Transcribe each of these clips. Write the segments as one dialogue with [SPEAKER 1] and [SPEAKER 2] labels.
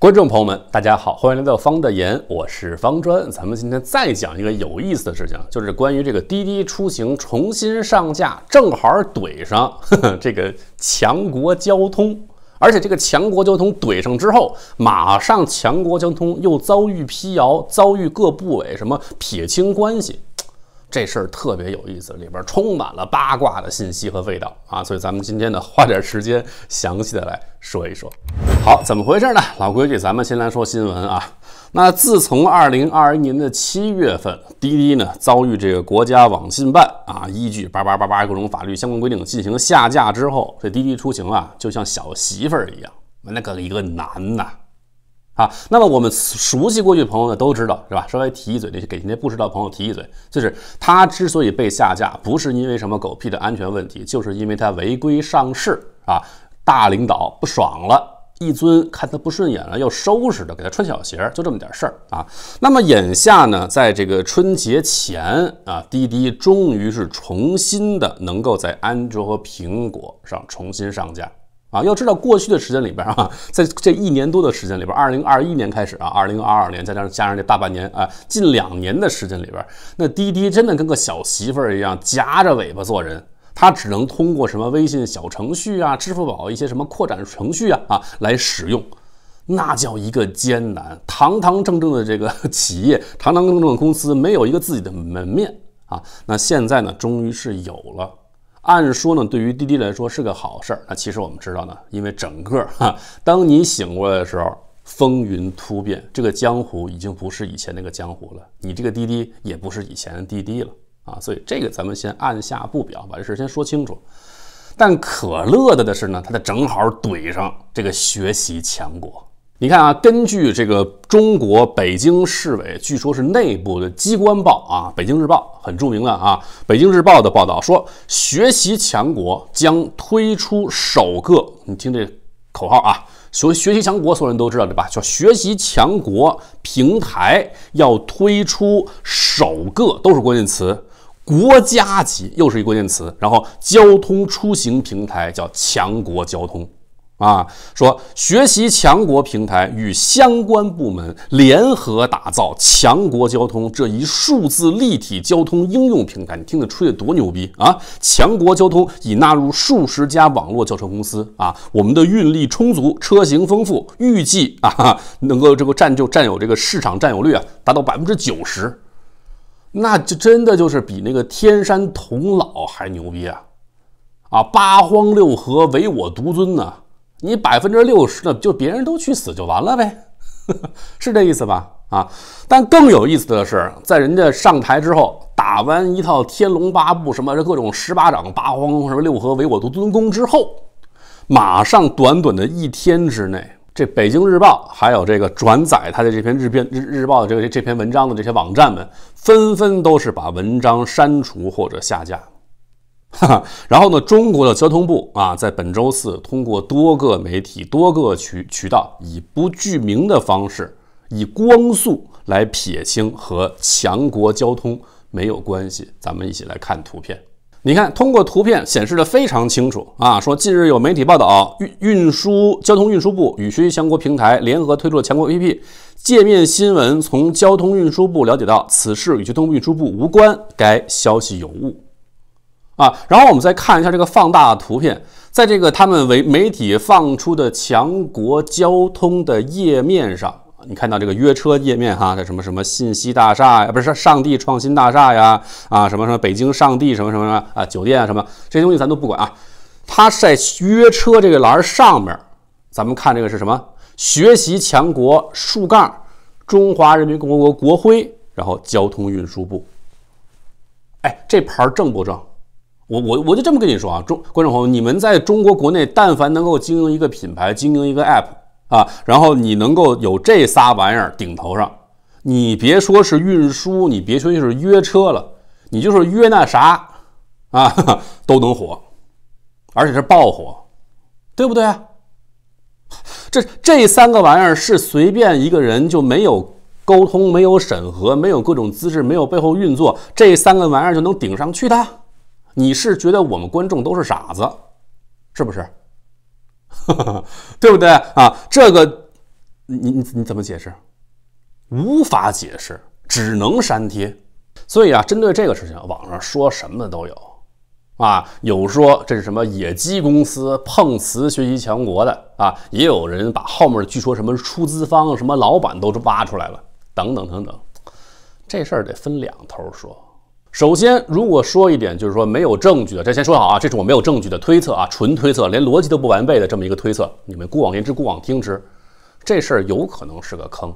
[SPEAKER 1] 观众朋友们，大家好，欢迎来到方的言，我是方砖。咱们今天再讲一个有意思的事情，就是关于这个滴滴出行重新上架，正好怼上 这个强国交通，而且这个强国交通怼上之后，马上强国交通又遭遇辟谣，遭遇各部委什么撇清关系。这事儿特别有意思，里边充满了八卦的信息和味道啊，所以咱们今天呢花点时间详细的来说一说。好，怎么回事呢？老规矩，咱们先来说新闻啊。那自从二零二一年的七月份，滴滴呢遭遇这个国家网信办啊，依据八八八八各种法律相关规定进行下架之后，这滴滴出行啊就像小媳妇儿一样，那个一个难呐。啊，那么我们熟悉过去的朋友呢，都知道是吧？稍微提一嘴，那些给那些不知道朋友提一嘴，就是他之所以被下架，不是因为什么狗屁的安全问题，就是因为他违规上市啊，大领导不爽了，一尊看他不顺眼了，要收拾的，给他穿小鞋，就这么点事儿啊。那么眼下呢，在这个春节前啊，滴滴终于是重新的能够在安卓和苹果上重新上架。啊，要知道过去的时间里边啊，在这一年多的时间里边，二零二一年开始啊，二零二二年再加上加上这大半年啊，近两年的时间里边，那滴滴真的跟个小媳妇儿一样夹着尾巴做人，它只能通过什么微信小程序啊、支付宝一些什么扩展程序啊啊来使用，那叫一个艰难。堂堂正正的这个 企业，堂堂正正的公司，没有一个自己的门面啊。那现在呢，终于是有了。按说呢，对于滴滴来说是个好事儿。那其实我们知道呢，因为整个哈，当你醒过来的时候，风云突变，这个江湖已经不是以前那个江湖了，你这个滴滴也不是以前的滴滴了啊。所以这个咱们先按下不表，把这事先说清楚。但可乐的的是呢，他得正好怼上这个学习强国。你看啊，根据这个中国北京市委，据说是内部的机关报啊，《北京日报》很著名的啊，《北京日报》的报道说，学习强国将推出首个，你听这口号啊，学学习强国，所有人都知道对吧？叫学习强国平台要推出首个，都是关键词，国家级又是一关键词，然后交通出行平台叫强国交通。啊，说学习强国平台与相关部门联合打造强国交通这一数字立体交通应用平台，你听的吹的多牛逼啊！强国交通已纳入数十家网络轿车公司啊，我们的运力充足，车型丰富，预计 啊能够这个占就占有这个市场占有率啊达到百分之九十，那就真的就是比那个天山童姥还牛逼啊！啊，八荒六合唯我独尊呢！你百分之六十的就别人都去死就完了呗，是这意思吧？啊！但更有意思的是，在人家上台之后打完一套《天龙八部》什么这各种十八掌、八荒什么六合唯我独尊功之后，马上短短的一天之内，这《北京日报》还有这个转载他的这篇日篇日日报的这个这篇文章的这些网站们，纷纷都是把文章删除或者下架。然后呢？中国的交通部啊，在本周四通过多个媒体、多个渠渠道，以不具名的方式，以光速来撇清和强国交通没有关系。咱们一起来看图片，你看，通过图片显示的非常清楚啊。说近日有媒体报道，运运输交通运输部与学习强国平台联合推出了强国 APP。界面新闻从交通运输部了解到，此事与交通运输部无关，该消息有误。啊，然后我们再看一下这个放大图片，在这个他们为媒体放出的“强国交通”的页面上，你看到这个约车页面哈，在什么什么信息大厦呀，不是上帝创新大厦呀，啊什么什么北京上帝什么什么什么啊酒店啊什么，这些东西咱都不管啊，它在约车这个栏儿上面，咱们看这个是什么？学习强国竖杠，中华人民共和国国徽，然后交通运输部，哎，这牌正不正？我我我就这么跟你说啊，中观众朋友，你们在中国国内，但凡能够经营一个品牌，经营一个 app 啊，然后你能够有这仨玩意儿顶头上，你别说是运输，你别说是约车了，你就是约那啥啊都能火，而且是爆火，对不对啊？这这三个玩意儿是随便一个人就没有沟通、没有审核、没有各种资质、没有背后运作，这三个玩意儿就能顶上去的。你是觉得我们观众都是傻子，是不是？对不对啊？这个你你你怎么解释？无法解释，只能删帖。所以啊，针对这个事情，网上说什么都有啊，有说这是什么野鸡公司碰瓷学习强国的啊，也有人把后面据说什么出资方、什么老板都挖出来了，等等等等。这事儿得分两头说。首先，如果说一点，就是说没有证据的，这先说好啊，这是我没有证据的推测啊，纯推测，连逻辑都不完备的这么一个推测，你们姑妄言之，姑妄听之，这事儿有可能是个坑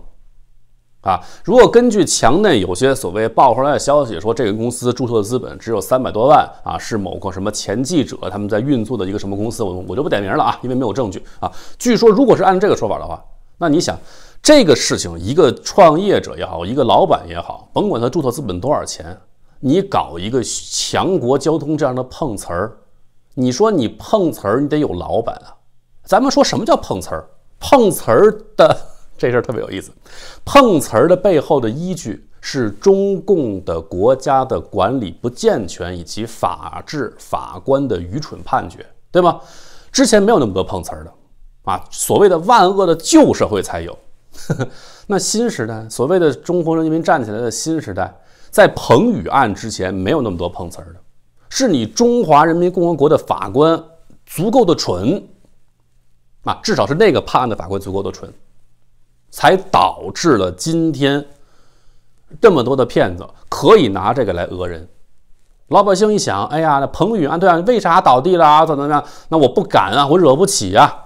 [SPEAKER 1] 啊。如果根据墙内有些所谓爆出来的消息说，这个公司注册的资本只有三百多万啊，是某个什么前记者他们在运作的一个什么公司，我我就不点名了啊，因为没有证据啊。据说，如果是按这个说法的话，那你想，这个事情，一个创业者也好，一个老板也好，甭管他注册资本多少钱。你搞一个强国交通这样的碰瓷儿，你说你碰瓷儿，你得有老板啊。咱们说什么叫碰瓷儿？碰瓷儿的这事儿特别有意思。碰瓷儿的背后的依据是中共的国家的管理不健全以及法治法官的愚蠢判决，对吗？之前没有那么多碰瓷儿的啊，所谓的万恶的旧社会才有。那新时代，所谓的中国人民站起来的新时代。在彭宇案之前，没有那么多碰瓷儿的，是你中华人民共和国的法官足够的蠢，啊，至少是那个判案的法官足够的蠢，才导致了今天这么多的骗子可以拿这个来讹人。老百姓一想，哎呀，那彭宇案对啊，为啥倒地了啊？怎么样？那我不敢啊，我惹不起啊，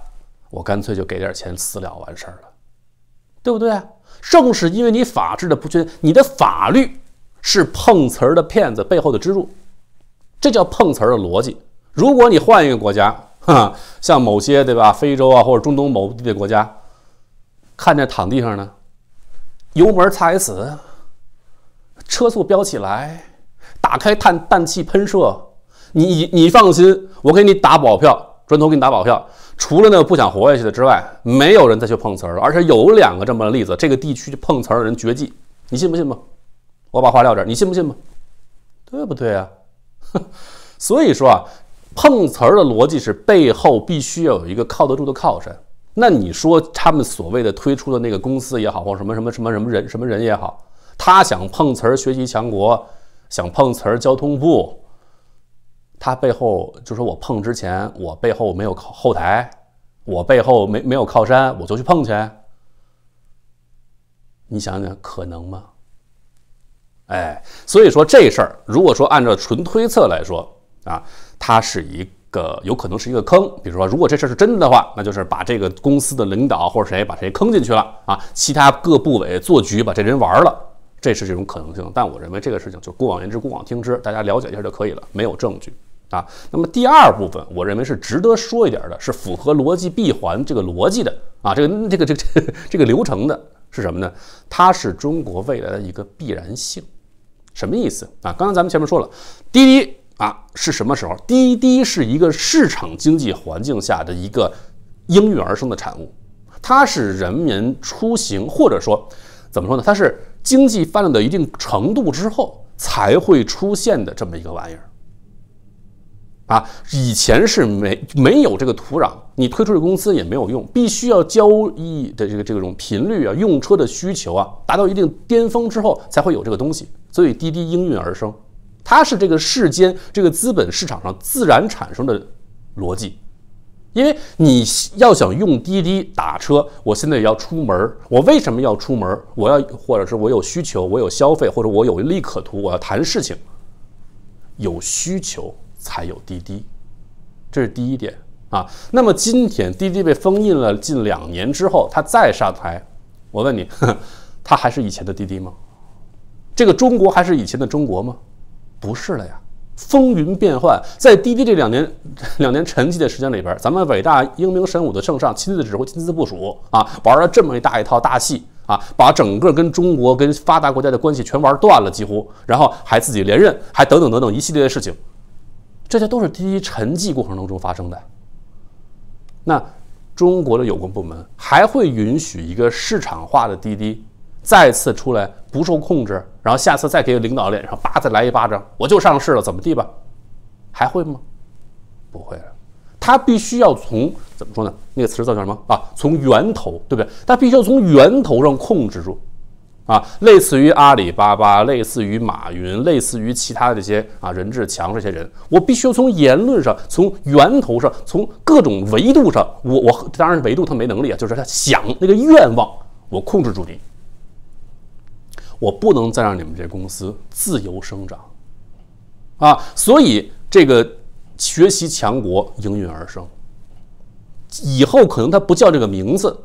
[SPEAKER 1] 我干脆就给点钱私了完事儿了，对不对？正是因为你法治的不均，你的法律。是碰瓷儿的骗子背后的支柱，这叫碰瓷儿的逻辑。如果你换一个国家，哈，像某些对吧，非洲啊或者中东某地的国家，看见躺地上呢，油门踩死，车速飙起来，打开碳氮气喷射，你你放心，我给你打保票，砖头给你打保票，除了那个不想活下去的之外，没有人再去碰瓷儿了。而且有两个这么例子，这个地区碰瓷儿的人绝迹，你信不信吧？我把话撂这儿，你信不信吧？对不对啊？所以说啊，碰瓷儿的逻辑是背后必须要有一个靠得住的靠山。那你说他们所谓的推出的那个公司也好，或什么什么什么什么人什么人也好，他想碰瓷儿学习强国，想碰瓷儿交通部，他背后就说我碰之前我背后没有靠后台，我背后没没有靠山，我就去碰去。你想想，可能吗？哎，所以说这事儿，如果说按照纯推测来说啊，它是一个有可能是一个坑。比如说，如果这事儿是真的话，那就是把这个公司的领导或者谁把谁坑进去了啊，其他各部委做局把这人玩了，这是这种可能性。但我认为这个事情就过往言之，过往听之，大家了解一下就可以了，没有证据啊。那么第二部分，我认为是值得说一点的，是符合逻辑闭环这个逻辑的啊，这个这个这个这个流程的是什么呢？它是中国未来的一个必然性。什么意思啊？刚刚咱们前面说了，滴滴啊是什么时候？滴滴是一个市场经济环境下的一个应运而生的产物，它是人民出行或者说怎么说呢？它是经济发展到一定程度之后才会出现的这么一个玩意儿，啊，以前是没没有这个土壤，你推出这公司也没有用，必须要交易的这个这种频率啊，用车的需求啊达到一定巅峰之后才会有这个东西。所以滴滴应运而生，它是这个世间这个资本市场上自然产生的逻辑。因为你要想用滴滴打车，我现在要出门我为什么要出门我要或者是我有需求，我有消费，或者我有利可图，我要谈事情。有需求才有滴滴，这是第一点啊。那么今天滴滴被封印了近两年之后，它再上台，我问你，它还是以前的滴滴吗？这个中国还是以前的中国吗？不是了呀，风云变幻。在滴滴这两年 两年沉寂的时间里边，咱们伟大英明神武的圣上亲自指挥、亲自部署啊，玩了这么一大一套大戏啊，把整个跟中国跟发达国家的关系全玩断了几乎，然后还自己连任，还等等等等一系列的事情，这些都是滴滴沉寂过程当中发生的。那中国的有关部门还会允许一个市场化的滴滴？再次出来不受控制，然后下次再给领导脸上叭，再来一巴掌，我就上市了，怎么地吧？还会吗？不会了。他必须要从怎么说呢？那个词叫什么啊？从源头，对不对？他必须要从源头上控制住。啊，类似于阿里巴巴，类似于马云，类似于其他的这些啊，任志强这些人，我必须要从言论上、从源头上、从各种维度上，我我当然维度他没能力啊，就是他想那个愿望，我控制住你。我不能再让你们这公司自由生长，啊，所以这个学习强国应运而生。以后可能它不叫这个名字，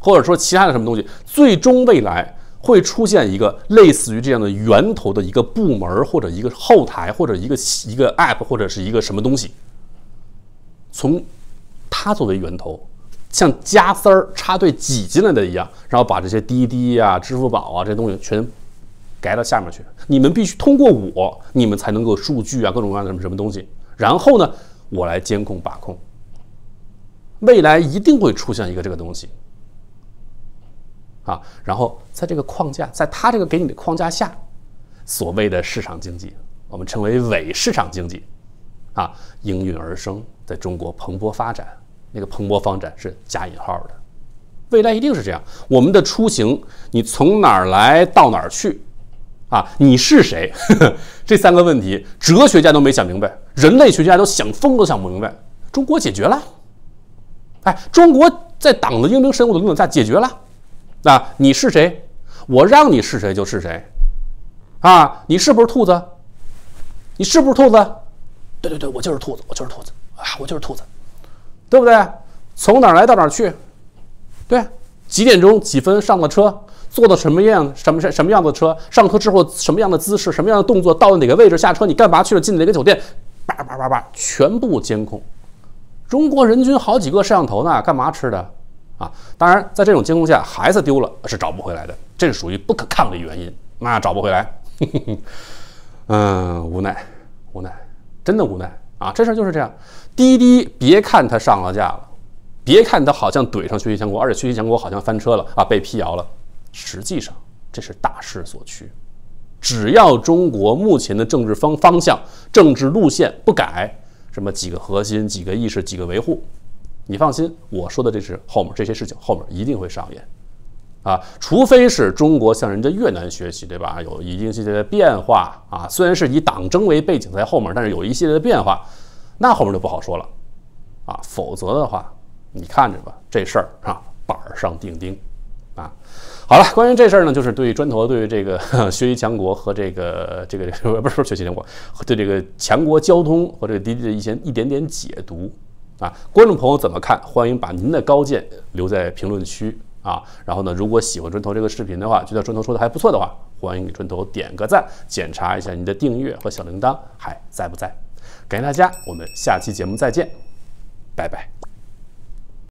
[SPEAKER 1] 或者说其他的什么东西，最终未来会出现一个类似于这样的源头的一个部门或者一个后台或者一个一个 app 或者是一个什么东西，从它作为源头，像加塞儿插队挤进来的一样，然后把这些滴滴啊、支付宝啊这些东西全。改到下面去，你们必须通过我，你们才能够数据啊，各种各样的什么什么东西。然后呢，我来监控把控。未来一定会出现一个这个东西，啊，然后在这个框架，在他这个给你的框架下，所谓的市场经济，我们称为伪市场经济，啊，应运而生，在中国蓬勃发展。那个蓬勃发展是加引号的。未来一定是这样。我们的出行，你从哪儿来到哪儿去？啊，你是谁？呵呵？这三个问题，哲学家都没想明白，人类学家都想疯都想不明白。中国解决了，哎，中国在党的英明神武的领导下解决了。那你是谁？我让你是谁就是谁。啊，你是不是兔子？你是不是兔子？对对对，我就是兔子，我就是兔子，啊，我就是兔子，对不对？从哪儿来到哪儿去？对，几点钟几分上的车？坐的什么样、什么什、什么样子的车上车之后，什么样的姿势、什么样的动作，到了哪个位置下车，你干嘛去了？进哪个酒店？叭叭叭叭，全部监控。中国人均好几个摄像头呢，干嘛吃的？啊，当然，在这种监控下，孩子丢了是找不回来的，这是属于不可抗的原因，那找不回来。嗯，无奈，无奈，真的无奈啊！这事儿就是这样。滴滴，别看他上了架了，别看他好像怼上学习强国，而且学习强国好像翻车了啊，被辟谣了。实际上，这是大势所趋。只要中国目前的政治方方向、政治路线不改，什么几个核心、几个意识、几个维护，你放心，我说的这是后面这些事情，后面一定会上演。啊，除非是中国向人家越南学习，对吧？有一定列些变化啊。虽然是以党争为背景在后面，但是有一系列的变化，那后面就不好说了。啊，否则的话，你看着吧，这事儿啊，板上钉钉啊。好了，关于这事儿呢，就是对砖头对于这个 学习强国和这个这个这个 不是学习强国，对这个强国交通和这个滴滴的一些一点点解读啊，观众朋友怎么看？欢迎把您的高见留在评论区啊。然后呢，如果喜欢砖头这个视频的话，觉得砖头说的还不错的话，欢迎给砖头点个赞。检查一下您的订阅和小铃铛还在不在？感谢大家，我们下期节目再见，拜拜。